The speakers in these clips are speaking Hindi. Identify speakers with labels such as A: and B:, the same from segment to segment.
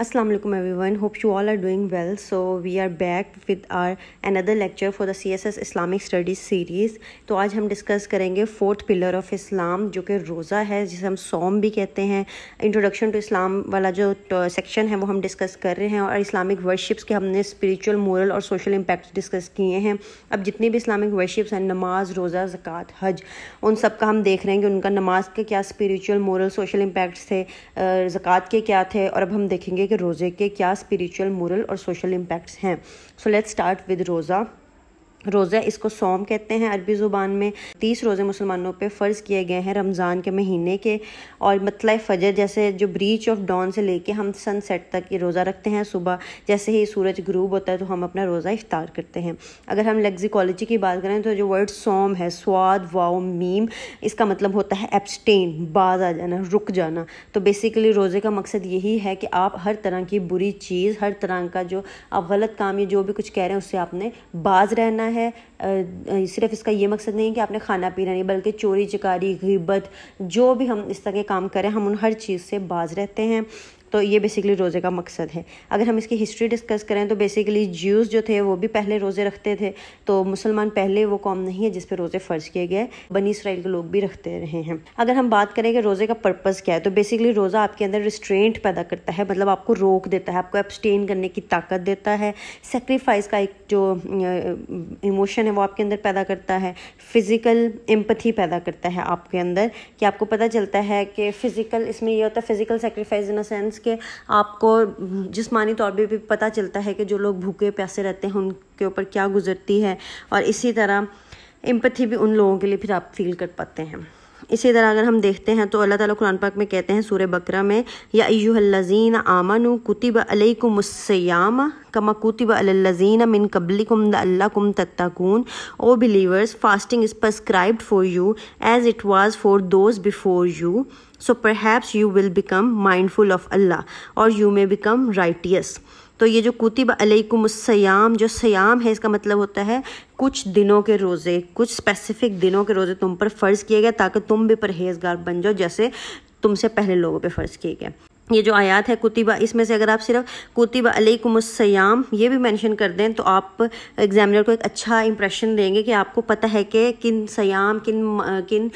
A: Aslam every hope you everyone are you well so we are back with आर एन with lecture for the C S S Islamic studies series तो आज हम डिस्कस करेंगे फोर्थ पिलर ऑफ इस्लाम जो कि रोज़ा है जिसे हम सोम भी कहते हैं इंट्रोडक्शन टू इस्लाम वाला जो सेक्शन है वो हम डिस्कस कर रहे हैं और इस्लामिक वर्शिप्स के हमने स्परिचुअल मोरल और सोशल इम्पैक्ट डिस्कस किए हैं अब जितनी भी इस्लामिक वर्शिप्स हैं नमाज रोज़ा ज़क़़त हज उन सब का हम देख रहे हैं कि उनका नमाज के क्या स्परिचुअल मोरल सोशल इम्पैक्ट्स थे ज़क़़त के क्या थे और अब हम देखेंगे कि रोज़े के क्या स्पिरिचुअल मोरल और सोशल इम्पैक्ट्स हैं सो लेट्स स्टार्ट विद रोज़ा रोज़ा इसको सोम कहते हैं अरबी ज़ुबान में तीस रोज़े मुसलमानों पे फ़र्ज़ किए गए हैं रमज़ान के महीने के और मतलब फ़जर जैसे जो ब्रीच ऑफ डॉन से लेके हम सनसेट तक ये रोज़ा रखते हैं सुबह जैसे ही सूरज ग्रूब होता है तो हम अपना रोज़ा इफ्तार करते हैं अगर हम लग्जिकॉलोजी की बात करें तो जो वर्ड सोम है स्वाद वाओ मीम इसका मतलब होता है एब्सटेन बाज आ जाना रुक जाना तो बेसिकली रोज़े का मकसद यही है कि आप हर तरह की बुरी चीज़ हर तरह का जो आप गलत काम या जो भी कुछ कह रहे हैं उससे आपने बाज रहना है सिर्फ इसका ये मकसद नहीं है कि आपने खाना पीना नहीं बल्कि चोरी चकारी गीबत जो भी हम इस तरह के काम करें हम उन हर चीज़ से बाज रहते हैं तो ये बेसिकली रोज़े का मकसद है अगर हम इसकी हिस्ट्री डिस्कस करें तो बेसिकली ज्यूज़ जो थे वो भी पहले रोज़े रखते थे तो मुसलमान पहले वो कौम नहीं है जिस पर रोज़े फ़र्ज किए गए बनी इसराइल के लोग भी रखते रहे हैं अगर हम बात करें कि रोज़े का पर्पज़ क्या है तो बेसिकली रोज़ा आपके अंदर रिस्ट्रेंट पैदा करता है मतलब आपको रोक देता है आपको एब्सटेन करने की ताकत देता है सेक्रीफाइस का एक जो इमोशन है वो आपके अंदर पैदा करता है फिज़िकल एम्पथी पैदा करता है आपके अंदर कि आपको पता चलता है कि फ़िज़िकल इसमें यह होता है physical sacrifice in a sense के आपको जिसमानी तौर पर भी पता चलता है कि जो लोग भूखे प्यासे रहते हैं उनके ऊपर क्या गुजरती है और इसी तरह एम्पथी भी उन लोगों के लिए फिर आप फील कर पाते हैं इसी तरह अगर हम देखते हैं तो अल्लाह ताला कुरान पाक में कहते हैं सूर्य बकरा में या अयुहल्लजीन आमनु कुतिब अलैकुमुस्सयाम कमा कुतिब अलजीन मिन कबलिकुम दल्लाकुम तत्ताकून O believers fasting is prescribed for you as it was for those before you so perhaps you will become mindful of Allah और यू मे बिकम राइटियस तो ये जो कुतिब अलैकुमस्याम जो सयाम है इसका मतलब होता है कुछ दिनों के रोज़े कुछ स्पेसिफिक दिनों के रोज़े तुम पर फ़र्ज़ किए गए ताकि तुम भी परहेजगार बन जाओ जैसे तुमसे पहले लोगों पे फ़र्ज़ किए गए ये जो आयात है कुतिबा इसमें से अगर आप सिर्फ कुतिबा अलैकुमसयाम ये भी मेंशन कर दें तो आप एग्जामिनर को एक अच्छा इंप्रेशन देंगे कि आपको पता है कि किन सयाम किन किन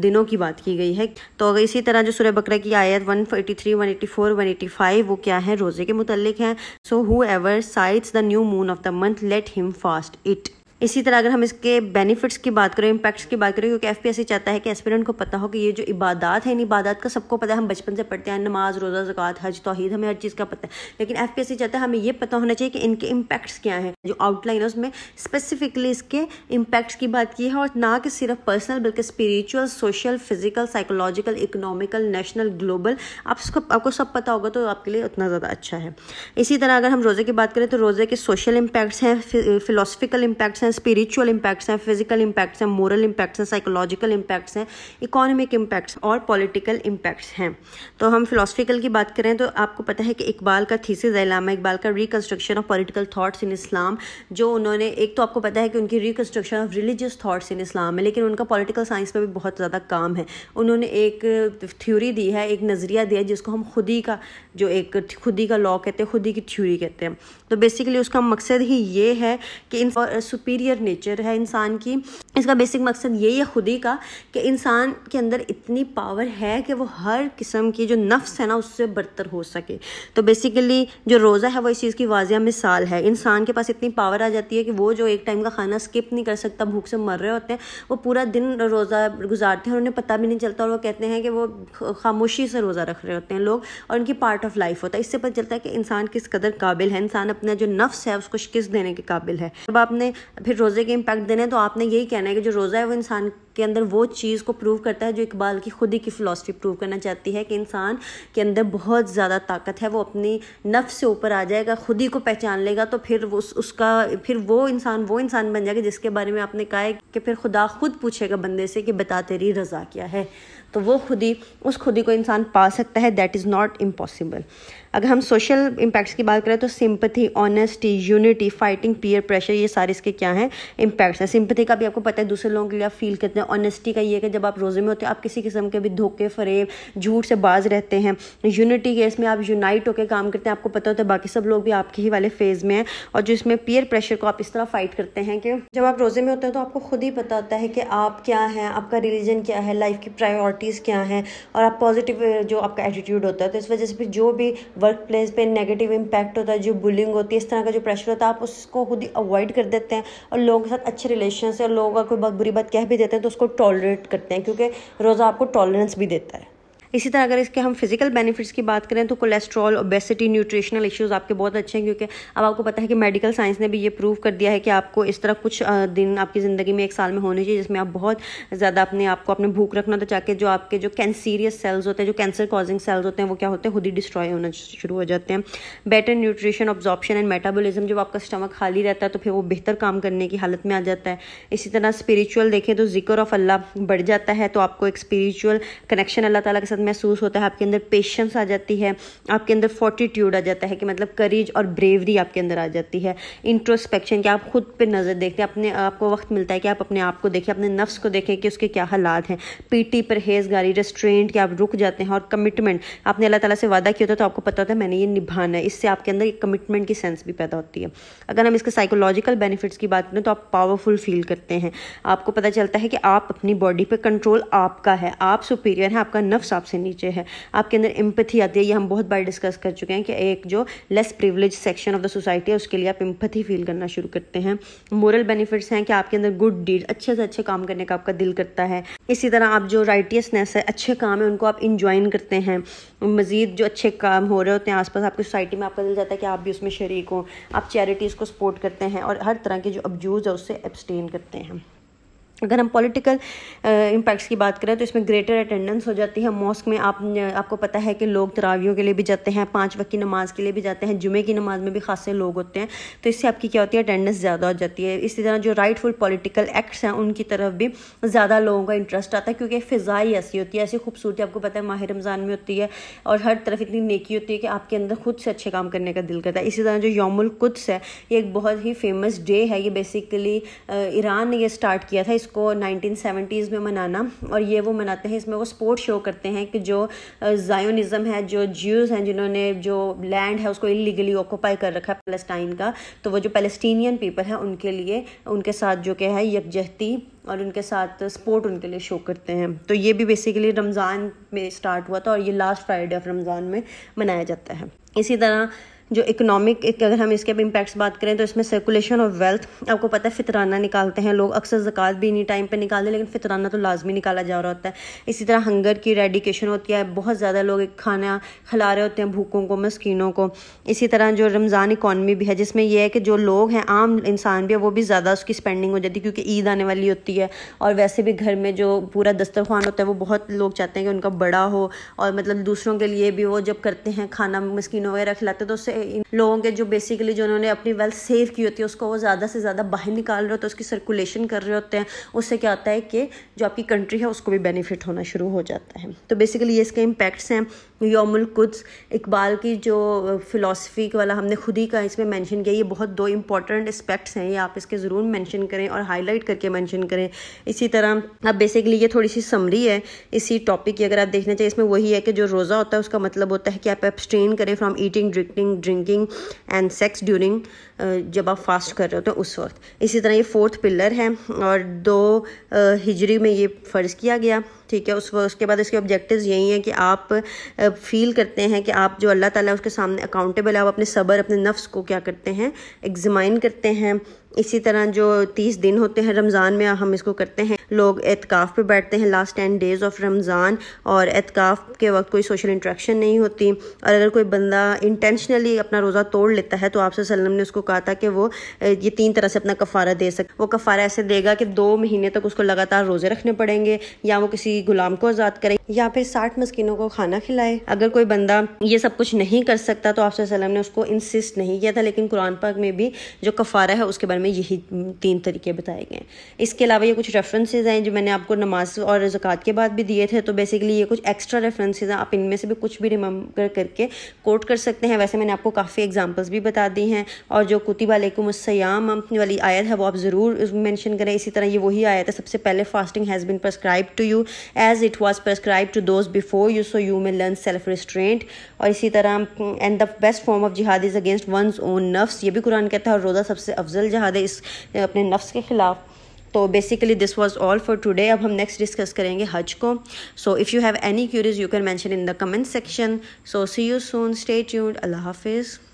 A: दिनों की बात की गई है तो अगर इसी तरह जो सुरह बकरा की आयत 183, 184, 185 वो क्या है रोज़े के मुतलिक हैं so whoever sights the new moon of the month let him fast it इसी तरह अगर हम इसके बेनिफिट्स की बात करें इम्पैक्ट्स की बात करें क्योंकि एफ पी चाहता है कि एस्पिरेंट को पता हो कि ये जो इबादत है इन इबादत का सबको पता है हम बचपन से पढ़ते हैं नमाज रोज़ा जक़ात हज तोहद हमें हर चीज़ का पता है लेकिन एफ पी चाहता है हमें ये पता होना चाहिए कि इनके इम्पैक्ट्स क्या हैं जो आउटलाइन है उसमें स्पेसिफिकली इसके इम्पैक्ट्स की बात की है और ना कि सिर्फ पर्सनल बल्कि spiritual social physical psychological economical national global आप आपको सब पता होगा तो आपके लिए उतना ज़्यादा अच्छा है इसी तरह अगर हम रोज़े की बात करें तो रोज़े के सोशल इम्पैक्ट्स हैं फिलोसफिकल इम्पैक्ट्स हैं हैं स्पिरिचुअल इम्पैक्ट्स हैं फिजिकल इम्पैक्ट्स हैं मोरल इम्पैक्ट्स हैं साइकोलॉजिकल इम्पैक्ट्स हैं इकोनॉमिक इम्पैक्ट्स और पॉलिटिकल इम्पैक्ट्स हैं तो हम फिलोसफिकल की बात करें तो आपको पता है कि इकबाल का थीसिस अलामा इकबाल का reconstruction of political thoughts in Islam जो उन्होंने एक तो आपको पता है कि उनकी reconstruction of religious thoughts in Islam है लेकिन उनका पोलिटिकल साइंस में भी बहुत ज़्यादा काम है उन्होंने एक थ्योरी दी है एक नज़रिया दिया जिसको हम खुदी का जो एक खुदी का लॉ कहते हैं खुदी की थ्योरी कहते हैं तो बेसिकली उसका मकसद ही ये है कि इन सुपीरियर सुपीरियर नेचर है इंसान की इसका बेसिक मकसद यही है खुदी का कि इंसान के अंदर इतनी पावर है कि वो हर किस्म की जो नफ्स है ना उससे बदतर हो सके तो बेसिकली जो रोज़ा है वो इस चीज़ की वाजिया मिसाल है इंसान के पास इतनी पावर आ जाती है कि वो जो एक टाइम का खाना स्किप नहीं कर सकता भूख से मर रहे होते हैं वो पूरा दिन रोज़ा गुजारते हैं उन्हें पता भी नहीं चलता और वो कहते हैं कि वो खामोशी से रोज़ा रख रहे होते हैं लोग और उनकी पार्ट ऑफ लाइफ होता है इससे पता चलता है कि इंसान किस कदर काबिल है इंसान अपना जो नफ्स है उसको शिक्ष देने के काबिल है जब आपने फिर रोज़े के इम्पैक्ट देने तो आपने यही कहना कहना है कि जो रोज़ा है वो इंसान के अंदर वो चीज़ को प्रूव करता है जो इकबाल की खुद ही की फ़िलासफ़ी प्रूव करना चाहती है कि इंसान के अंदर बहुत ज़्यादा ताकत है वो अपनी नफ से ऊपर आ जाएगा खुद ही को पहचान लेगा तो फिर उस उसका फिर वो इंसान वो इंसान बन जाएगा जिसके बारे में आपने कहा है कि फिर खुदा खुद पूछेगा बंदे से कि बता तेरी रज़ा क्या है तो वो खुद ही उस खुद ही को इंसान पा सकता है दैट इज़ नॉट इम्पॉसिबल अगर हम सोशल इम्पैक्ट्स की बात करें तो sympathy honesty unity fighting peer pressure ये सारे इसके क्या हैं इम्पैक्ट्स हैं सिंपथी का भी आपको पता है दूसरे लोगों के लिए आप फील करते हैं ऑनेस्टी का ये कि जब आप रोज़े में होते हैं आप किसी किस्म के भी धोखे फरेब झूठ से बाज रहते हैं यूनिटी के इसमें आप यूनाइट होकर काम करते हैं आपको पता होता है बाकी सब लोग भी आपके ही वाले फेज़ में हैं और जो इसमें पीयर प्रेशर को आप इस तरह फाइट करते हैं कि जब आप रोज़े में होते हैं तो आपको खुद ही पता होता है कि आप क्या हैं आपका रिलीजन क्या है लाइफ की प्रायोरिटीज़ क्या हैं और आप पॉजिटिव जो आपका एटीट्यूड होता है तो इस वजह से फिर जो भी वर्क प्लेस पर नेगेटिव इम्पैक्ट होता है जो बुलिंग होती है इस तरह का जो प्रेशर होता है आप उसको खुद ही अवॉइड कर देते हैं और लोगों के साथ अच्छे रिलेशन से और लोगों का कोई बहुत बुरी बात कह भी देते हैं तो उसको टॉलरेट करते हैं क्योंकि रोज़ा आपको टॉलरेंस भी देता है इसी तरह अगर इसके हम फिजिकल बेनिफिट्स की बात करें तो कोलेस्ट्रॉल ओबेसिटी न्यूट्रिशनल इश्यूज आपके बहुत अच्छे हैं क्योंकि अब आपको पता है कि मेडिकल साइंस ने भी ये प्रूव कर दिया है कि आपको इस तरह कुछ दिन आपकी ज़िंदगी में एक साल में होने चाहिए जिसमें आप बहुत ज़्यादा अपने आप को अपने भूख रखना तो चाहिए जो आपके जो कैंसीरियस सेल्स होते हैं जो कैंसर कॉजिंग सेल्स होते हैं वो क्या होते हैं खुद ही डिस्ट्रॉय होना शुरू हो जाते हैं better nutrition absorption and metabolism जब आपका स्टमक खाली रहता है तो फिर वो बेहतर काम करने की हालत में आ जाता है इसी तरह स्पिरिचुअल देखें तो जिक्र ऑफ अल्लाह बढ़ जाता है तो आपको एक स्पिरिचुअल कनेक्शन अल्लाह तला के साथ साथ महसूस होता है आपके अंदर पेशेंस आ जाती है आपके अंदर फोर्टीट्यूड आ जाता है कि मतलब करेज और ब्रेवरी आपके अंदर आ जाती है इंट्रोस्पेक्शन कि आप खुद पर नज़र देखते हैं अपने आपको वक्त मिलता है कि आप अपने आप को देखें अपने नफ्स को देखें कि उसके क्या हालात हैं पीटी परहेजगारी रेस्ट्रेंट कि आप रुक जाते हैं और कमिटमेंट आपने अल्लाह तला से वादा किया होता तो आपको पता होता है मैंने ये निभाना है इससे आपके अंदर एक कमिटमेंट की सेंस भी पैदा होती है अगर हम इसके साइकोलॉजिकल बेनिफिट्स की बात करें तो आप पावरफुल फील करते हैं आपको पता चलता है कि आप अपनी बॉडी पर कंट्रोल आपका है आप सुपीरियर हैं आपका नफ्स आप आपसे नीचे है आपके अंदर एम्पथी आती है ये हम बहुत बार डिस्कस कर चुके हैं कि एक जो less privilege section of the society है उसके लिए आप एम्पथी फील करना शुरू करते हैं मोरल बेनिफिट्स हैं कि आपके अंदर गुड डीड अच्छे से अच्छे काम करने का आपका दिल करता है इसी तरह आप जो राइटियसनेस है अच्छे काम है उनको आप इंजॉइन करते हैं मज़ीद जो अच्छे काम हो रहे होते हैं आसपास आपकी सोसाइटी में आपका दिल जाता है कि आप भी उसमें शरीक हों आप चैरिटीज़ को सपोर्ट करते हैं और हर तरह के जो अब्जूज है उससे एब्सटेन करते हैं अगर हम पॉलिटिकल इम्पैक्ट्स की बात करें तो इसमें ग्रेटर अटेंडेंस हो जाती है मॉस्क में आप आपको पता है कि लोग तरावियों के लिए भी जाते हैं पाँच वक्त की नमाज़ के लिए भी जाते हैं जुमे की नमाज में भी खासे लोग होते हैं तो इससे आपकी क्या होती है अटेंडेंस ज़्यादा हो जाती है इसी तरह जो राइटफुल पॉलिटिकल एक्ट्स हैं उनकी तरफ भी ज़्यादा लोगों का इंटरेस्ट आता है क्योंकि फ़िज़ाई ऐसी होती है ऐसी खूबसूरती आपको पता है माह रमज़ान में होती है और हर तरफ इतनी नेकी होती है कि आपके अंदर खुद से अच्छे काम करने का दिल करता है इसी तरह जो योमुल कुद्स है ये एक बहुत ही फेमस डे है ये बेसिकली ईरान ने यह स्टार्ट किया था इसको 1970s में मनाना और ये वो मनाते हैं इसमें वो स्पोर्ट शो करते हैं कि जो जायोनिज़म है जो ज्यूज़ हैं जिन्होंने जो लैंड है उसको इलीगली ऑक्यूपाई कर रखा है पैलेस्टाइन का तो वो जो पैलेस्टीनियन पीपल है उनके लिए उनके साथ जो क्या है यकजहती और उनके साथ स्पोर्ट उनके लिए शो करते हैं तो ये भी बेसिकली रमज़ान में स्टार्ट हुआ था और ये लास्ट फ्राइडे ऑफ रमज़ान में मनाया जाता है इसी तरह जो इकोनॉमिक अगर हम इसके इम्पैक्ट्स बात करें तो इसमें सर्कुलेशन ऑफ वेल्थ आपको पता है फितराना निकालते हैं लोग अक्सर जक़ात भी इन्हीं टाइम पर निकालते हैं लेकिन फितराना तो लाजमी निकाला जा रहा होता है इसी तरह हंगर की रेडिकेशन होती है बहुत ज़्यादा लोग खाना खिला रहे होते हैं भूखों को मस्किनों को इसी तरह जो रमज़ान इकॉनमी भी है जिसमें यह है कि जो लोग हैं आम इंसान भी है वो भी ज़्यादा उसकी स्पेंडिंग हो जाती है क्योंकि ईद आने वाली होती है और वैसे भी घर में जो पूरा दस्तरखान होता है वो बहुत लोग चाहते हैं कि उनका बड़ा हो और मतलब दूसरों के लिए भी वो जब करते हैं खाना मस्किनों वगैरह खिलाते हैं तो उससे इन लोगों के जो बेसिकली जो उन्होंने अपनी वेल्थ सेव की होती है उसको वो ज़्यादा से ज़्यादा बाहर निकाल रहे होते हैं उसकी सर्कुलेशन कर रहे होते हैं उससे क्या होता है कि जो आपकी कंट्री है उसको भी बेनिफिट होना शुरू हो जाता है तो बेसिकली ये इसके इम्पैक्ट्स हैं कुद्स इकबाल की जो फ़िलासफ़ी वाला हमने खुद ही का इसमें मेंशन किया ये बहुत दो इंपॉर्टेंट एस्पेक्ट्स हैं ये आप इसके ज़रूर मेंशन करें और हाईलाइट करके मेंशन करें इसी तरह अब बेसिकली ये थोड़ी सी समरी है इसी टॉपिक की अगर आप देखना चाहिए इसमें वही है कि जो रोज़ा होता है उसका मतलब होता है कि आप एब्सट्रेन करें from eating drinking drinking and sex during जब आप फास्ट कर रहे होते हैं उस वक्त इसी तरह ये फोर्थ पिलर है और दो हिजरी में ये फ़र्ज़ किया गया ठीक है उस उसके बाद इसके ऑब्जेक्टिव्स यही हैं कि आप फील करते हैं कि आप जो अल्लाह ताला उसके सामने अकाउंटेबल है आप अपने सबर अपने नफ्स को क्या करते हैं एग्जामाइन करते हैं इसी तरह जो तीस दिन होते हैं रमज़ान में हम इसको करते हैं लोग एहतिकाफ पे बैठते हैं last ten days of Ramzan और एहतिकाफ के वक्त कोई सोशल इंट्रैक्शन नहीं होती और अगर कोई बंदा इंटेंशनली अपना रोज़ा तोड़ लेता है तो आपसे वसल्लम ने उसको कहा था कि वो ये तीन तरह से अपना कफ़ारा दे सक वो कफ़ारा ऐसे देगा कि दो महीने तक उसको लगातार रोज़े रखने पड़ेंगे या वो किसी गुलाम को आज़ाद करें या फिर साठ मस्किनों को खाना खिलाए अगर कोई बंदा ये सब कुछ नहीं कर सकता तो आपसे सल्लम ने उसको इंसिस्ट नहीं किया था लेकिन कुरान पाक में भी जो कफ़ारा है उसके बारे में में यही तीन तरीके बताए गए हैं इसके अलावा ये कुछ रेफरेंसेज हैं जो मैंने आपको नमाज और जक़ात के बाद भी दिए थे तो बेसिकली ये कुछ एक्स्ट्रा रेफरेंसेज हैं आप इनमें से भी कुछ भी रिमेंबर करके कोट कर सकते हैं वैसे मैंने आपको काफ़ी एग्जाम्पल्स भी बता दी हैं और जो कुतिब अलैकुमसयाम वाली आयत है वो आप ज़रूर मैंशन करें इसी तरह ये वही आयत है सबसे पहले fasting has been prescribed to you as it was prescribed to those before you so you may learn self restraint और इसी तरह and the best form of jihad is against one's own नफ्स ये भी कुरान कहता है और रोज़ा सबसे अफजल जहाद ज़्यादा इस अपने नफ्स के ख़िलाफ़ तो basically this was all for today अब हम नेक्स्ट डिस्कस करेंगे हज को so if you have any queries you can mention in the comment section so see you soon stay tuned अल्लाह हाफिज़